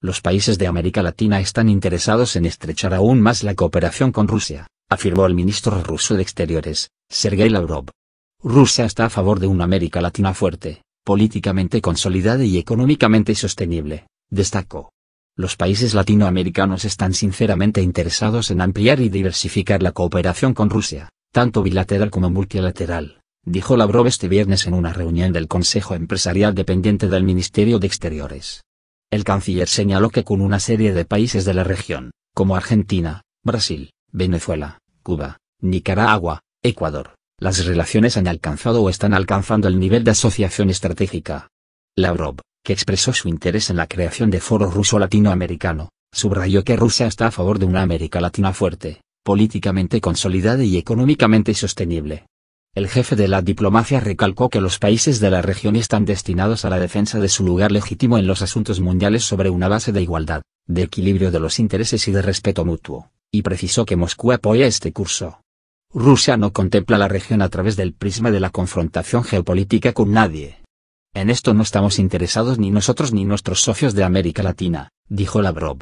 Los países de América Latina están interesados en estrechar aún más la cooperación con Rusia, afirmó el ministro ruso de Exteriores, Sergei Lavrov. Rusia está a favor de una América Latina fuerte, políticamente consolidada y económicamente sostenible, destacó. Los países latinoamericanos están sinceramente interesados en ampliar y diversificar la cooperación con Rusia, tanto bilateral como multilateral, dijo Lavrov este viernes en una reunión del Consejo Empresarial dependiente del Ministerio de Exteriores. El canciller señaló que con una serie de países de la región, como Argentina, Brasil, Venezuela, Cuba, Nicaragua, Ecuador, las relaciones han alcanzado o están alcanzando el nivel de asociación estratégica. Lavrov, que expresó su interés en la creación de foro ruso-latinoamericano, subrayó que Rusia está a favor de una América Latina fuerte, políticamente consolidada y económicamente sostenible, el jefe de la diplomacia recalcó que los países de la región están destinados a la defensa de su lugar legítimo en los asuntos mundiales sobre una base de igualdad, de equilibrio de los intereses y de respeto mutuo, y precisó que Moscú apoya este curso. Rusia no contempla la región a través del prisma de la confrontación geopolítica con nadie. En esto no estamos interesados ni nosotros ni nuestros socios de América Latina, dijo Lavrov,